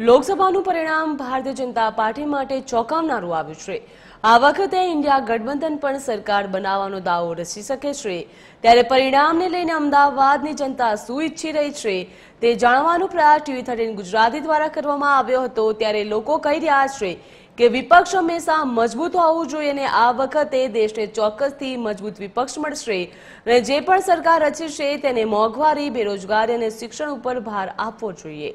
લોકસભાનું પરિણામ ભારતીય જનતા પાર્ટી માટે ચોંકાવનારું આવ્યું છે આ વખતે ઇન્ડિયા ગઠબંધન પણ સરકાર બનાવવાનો દાવો રચી શકે છે ત્યારે પરિણામને લઈને અમદાવાદની જનતા શું ઈચ્છી રહી છે તે જાણવાનો પ્રયાસ ટીવી થર્ટીન ગુજરાતી દ્વારા કરવામાં આવ્યો હતો ત્યારે લોકો કહી રહ્યા છે કે વિપક્ષ હંમેશા મજબૂત હોવું જોઈએ અને આ વખતે દેશને ચોક્કસથી મજબૂત વિપક્ષ મળશે અને જે પણ સરકાર રચી છે તેને મોંઘવારી બેરોજગારી અને શિક્ષણ ઉપર ભાર આપવો જોઈએ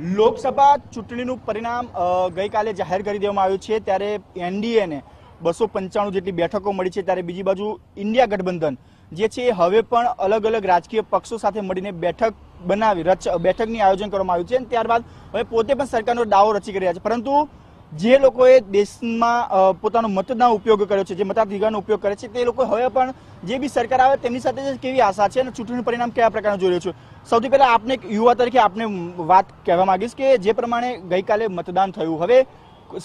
લોકસભા ચૂંટણીનું પરિણામ ગઈકાલે જાહેર કરી દેવામાં આવ્યું છે ત્યારે એનડીએને બસો પંચાણું જેટલી બેઠકો મળી છે ત્યારે બીજી બાજુ ઇન્ડિયા ગઠબંધન જે છે એ હવે પણ અલગ અલગ રાજકીય પક્ષો સાથે મળીને બેઠક બનાવી રચ બેઠકની આયોજન કરવામાં આવ્યું છે ત્યારબાદ હવે પોતે પણ સરકારનો દાવો રચી રહ્યા છે પરંતુ જે લોકોએ દેશમાં પોતાનો મતદાન ઉપયોગ કર્યો છે જે મતાધિકારનો ઉપયોગ કરે છે તે લોકો હવે પણ જે બી સરકાર આવે તેમની સાથે કેવી આશા છે અને ચૂંટણી પરિણામ કયા પ્રકારનું જોઈ રહ્યું છે સૌથી પહેલાં આપને યુવા તરીકે આપને વાત કહેવા માંગીશ કે જે પ્રમાણે ગઈકાલે મતદાન થયું હવે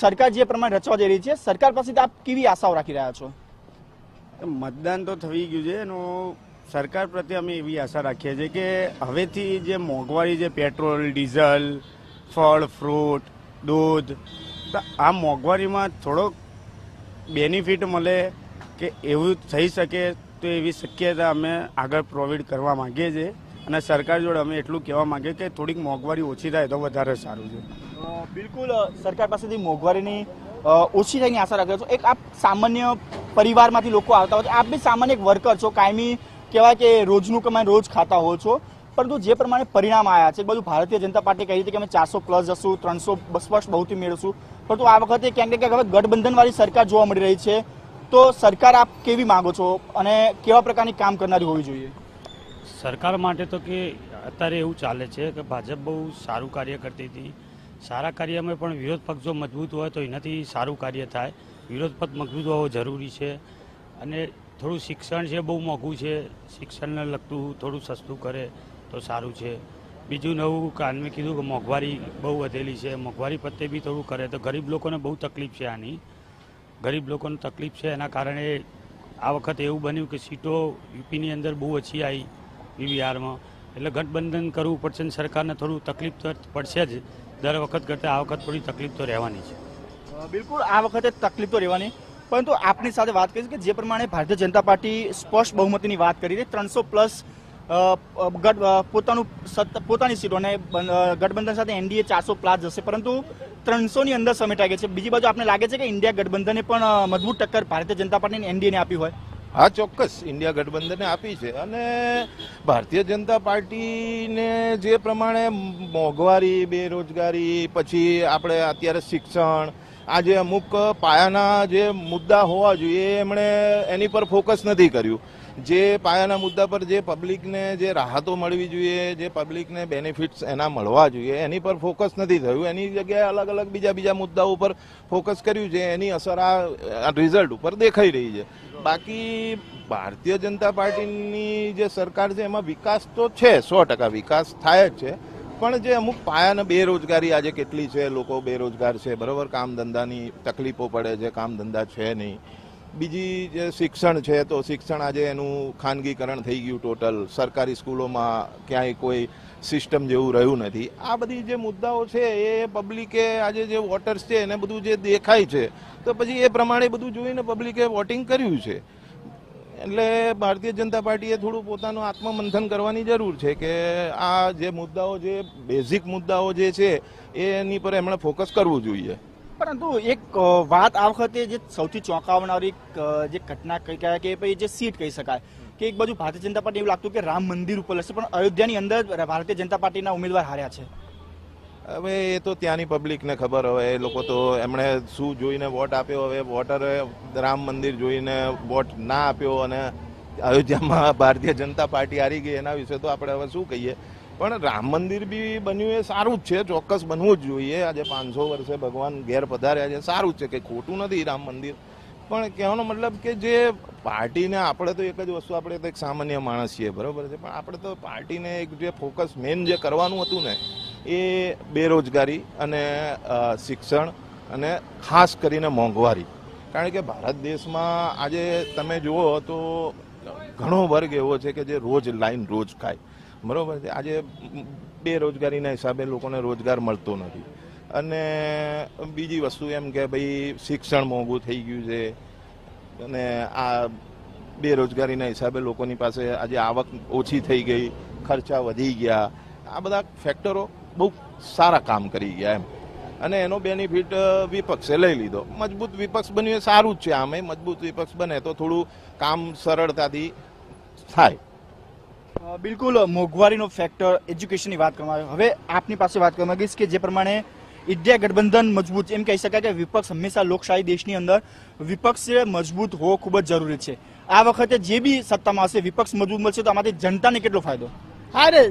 સરકાર જે પ્રમાણે રચવા જઈ રહી છે સરકાર પાસેથી આપ કેવી આશાઓ રાખી રહ્યા છો મતદાન તો થઈ ગયું છે એનો સરકાર પ્રત્યે અમે એવી આશા રાખીએ છીએ કે હવેથી જે મોંઘવારી જે પેટ્રોલ ડીઝલ ફળ ફ્રૂટ દૂધ તો આ મોંઘવારીમાં થોડોક બેનિફિટ મળે કે એવું થઈ શકે તો એવી શક્યતા અમે આગળ પ્રોવાઈડ કરવા માંગીએ છીએ અને સરકાર જોડે અમે એટલું કહેવા માંગીએ કે થોડીક મોંઘવારી ઓછી થાય તો વધારે સારું છે બિલકુલ સરકાર પાસેથી મોંઘવારીની ઓછી થઈને આશા રાખજો છો એક આપ સામાન્ય પરિવારમાંથી લોકો આવતા હોય આપ બી સામાન્ય વર્કર છો કાયમી કહેવાય કે રોજનું કમાઈ રોજ ખાતા હો છો પરંતુ જે પ્રમાણે પરિણામ આવ્યા છે બધું ભારતીય જનતા પાર્ટી કહી હતી કે અમે ચારસો પ્લસ જશું ત્રણસો સ્પષ્ટ બહુથી મેળવશું પરંતુ આ વખતે ક્યાંક ક્યાંક હવે ગઠબંધનવાળી સરકાર જોવા મળી રહી છે તો સરકાર આપ કેવી માંગો છો અને કેવા પ્રકારની કામ કરનારી હોવી જોઈએ સરકાર માટે તો કે અત્યારે એવું ચાલે છે કે ભાજપ બહુ સારું કાર્ય કરતી હતી સારા કાર્યમાં પણ વિરોધ પક્ષ જો મજબૂત હોય તો એનાથી સારું કાર્ય થાય વિરોધ પક્ષ મજબૂત હોવો જરૂરી છે અને થોડું શિક્ષણ છે બહુ મોંઘું છે શિક્ષણને લગતું થોડું સસ્તું કરે તો સારું છે બીજું નવું કાનમે કીધું કે મોંઘવારી બહુ વધેલી છે મોંઘવારી પત્તે બી થોડું કરે તો ગરીબ લોકોને બહુ તકલીફ છે આની ગરીબ લોકોને તકલીફ છે એના કારણે આ વખત એવું બન્યું કે સીટો યુપીની અંદર બહુ ઓછી આવી વીવીઆરમાં એટલે ગઠબંધન કરવું પડશે ને સરકારને થોડું તકલીફ તો પડશે જ દર વખત કરતાં આ વખત થોડી તકલીફ તો રહેવાની છે બિલકુલ આ વખતે તકલીફ તો રહેવાની પરંતુ આપની સાથે વાત કરીશું કે જે પ્રમાણે ભારતીય જનતા પાર્ટી સ્પષ્ટ બહુમતીની વાત કરી રહી ત્રણસો પ્લસ પોતાનું પોતાની સીટોને ગઠબંધન સાથે એનડીએ ચારસો પ્લાસ જશે પરંતુ ત્રણસોની અંદર સમેટાઈ ગઈ છે બીજી બાજુ આપણે લાગે છે કે ઇન્ડિયા ગઠબંધને પણ મજબૂત ટક્કર ભારતીય જનતા પાર્ટીને એનડીએને આપી હોય હા ચોક્કસ ઇન્ડિયા ગઠબંધને આપી છે અને ભારતીય જનતા પાર્ટીને જે પ્રમાણે મોંઘવારી બેરોજગારી પછી આપણે અત્યારે શિક્ષણ આ જે અમુક પાયાના જે મુદ્દા હોવા જોઈએ એમણે એની પર ફોકસ નથી કર્યું જે પાયાના મુદ્દા પર જે પબ્લિકને જે રાહતો મળવી જોઈએ જે પબ્લિકને બેનિફિટ્સ એના મળવા જોઈએ એની પર ફોકસ નથી થયું એની જગ્યાએ અલગ અલગ બીજા બીજા મુદ્દાઓ પર ફોકસ કર્યું છે એની અસર આ રિઝલ્ટ ઉપર દેખાઈ રહી છે બાકી ભારતીય જનતા પાર્ટીની જે સરકાર છે એમાં વિકાસ તો છે સો ટકા વિકાસ થાય જ છે પણ જે અમુક પાયાને બેરોજગારી આજે કેટલી છે લોકો બેરોજગાર છે બરોબર કામ ધંધાની તકલીફો પડે છે કામ ધંધા છે નહીં બીજી જે શિક્ષણ છે તો શિક્ષણ આજે એનું ખાનગીકરણ થઈ ગયું ટોટલ સરકારી સ્કૂલોમાં ક્યાંય કોઈ સિસ્ટમ જેવું રહ્યું નથી આ બધી જે મુદ્દાઓ છે એ પબ્લિકે આજે જે વોટર્સ છે એને બધું જે દેખાય છે તો પછી એ પ્રમાણે બધું જોઈને પબ્લિકે વોટિંગ કર્યું છે એટલે ભારતીય જનતા પાર્ટીએ થોડું પોતાનું આત્મમંથન કરવાની જરૂર છે કે આ જે મુદ્દાઓ જે બેઝિક મુદ્દાઓ જે છે એની પર એમણે ફોકસ કરવું જોઈએ પરંતુ એક વાત આ વખતે જે સૌથી ચોંકાવનારી જે ઘટના કહી કહેવાય કે ભાઈ જે સીટ કહી શકાય કે એક બાજુ ભારતીય જનતા પાર્ટી એવું લાગતું કે રામ મંદિર ઉપર લડશે પણ અયોધ્યાની અંદર ભારતીય જનતા પાર્ટીના ઉમેદવાર હાર્યા છે હવે એ તો ત્યાંની પબ્લિકને ખબર હવે એ લોકો તો એમણે શું જોઈને વોટ આપ્યો હવે વોટરે રામ મંદિર જોઈને વોટ ના આપ્યો અને અયોધ્યામાં ભારતીય જનતા પાર્ટી હારી ગઈ એના વિશે તો આપણે હવે શું કહીએ પણ રામ મંદિર બી બન્યું એ સારું જ છે ચોક્કસ બનવું જ જોઈએ આજે પાંચસો વર્ષે ભગવાન ઘેર પધાર્યા છે સારું જ છે કે ખોટું નથી રામ મંદિર પણ કહેવાનો મતલબ કે જે પાર્ટીને આપણે તો એક જ વસ્તુ આપણે તો એક સામાન્ય માણસ છીએ બરાબર છે પણ આપણે તો પાર્ટીને એક જે ફોકસ મેન જે કરવાનું હતું ને એ બેરોજગારી અને શિક્ષણ અને ખાસ કરીને મોંઘવારી કારણ કે ભારત દેશમાં આજે તમે જુઓ તો ઘણો વર્ગ એવો છે કે જે રોજ લાઈન રોજ ખાય બરાબર છે આજે બેરોજગારીના હિસાબે લોકોને રોજગાર મળતો નથી અને બીજી વસ્તુ એમ કે ભાઈ શિક્ષણ મોંઘું થઈ ગયું છે અને આ બેરોજગારીના હિસાબે લોકોની પાસે આજે આવક ઓછી થઈ ગઈ ખર્ચા વધી ગયા આ બધા ફેક્ટરો બહુ સારા કામ કરી ગયા એમ અને એનો બેનિફિટ વિપક્ષે લઈ લીધો મજબૂત વિપક્ષ બન્યું એ સારું જ છે આમે મજબૂત વિપક્ષ બને તો થોડું કામ સરળતાથી થાય બિલકુલ મોંઘવારીનો ફેક્ટર એજ્યુકેશનની વાત કરવામાં આવે હવે આપની પાસે વાત કરવા માંગીશ કે જે પ્રમાણે ઇન્ડિયા ગઠબંધન મજબૂત એમ કહી શકાય કે વિપક્ષ હંમેશા લોકશાહી દેશની અંદર વિપક્ષ મજબૂત હોવો ખૂબ જ જરૂરી છે આ વખતે જે બી સત્તામાં હશે વિપક્ષ મજબૂત મળશે તો આમાંથી જનતાને કેટલો ફાયદો હા રે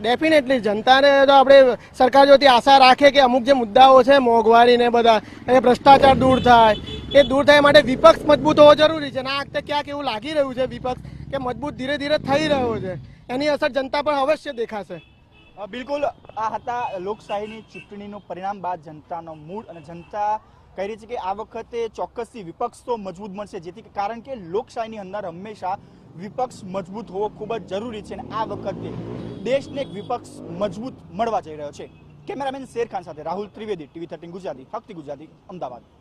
ડેફિનેટલી જનતાને તો આપણે સરકાર જોતી આશા રાખે કે અમુક જે મુદ્દાઓ છે મોંઘવારી ને બધા એ ભ્રષ્ટાચાર દૂર થાય એ દૂર થાય માટે વિપક્ષ મજબૂત હોવો જરૂરી છે અને આ વખતે ક્યાંક એવું લાગી રહ્યું છે વિપક્ષ કે મજબૂત ધીરે ધીરે થઈ રહ્યો છે એની અસર જનતા પર અવશ્ય દેખાશે બિલકુલ આ હતા લોકશાહીની ચૂંટણીનું પરિણામ બાદ જનતાનો મૂળ અને જનતા કહી રહી છે કે આ વખતે ચોક્કસથી વિપક્ષ તો મજબૂત બનશે જેથી કારણ કે લોકશાહીની અંદર હંમેશા વિપક્ષ મજબૂત હોવો ખૂબ જ જરૂરી છે અને આ વખતે દેશને એક વિપક્ષ મજબૂત મળવા જઈ રહ્યો છે કેમેરામેન ખાન સાથે રાહુલ ત્રિવેદી ટીવી થર્ટીન ગુજરાતી હક્તિ ગુજરાતી અમદાવાદ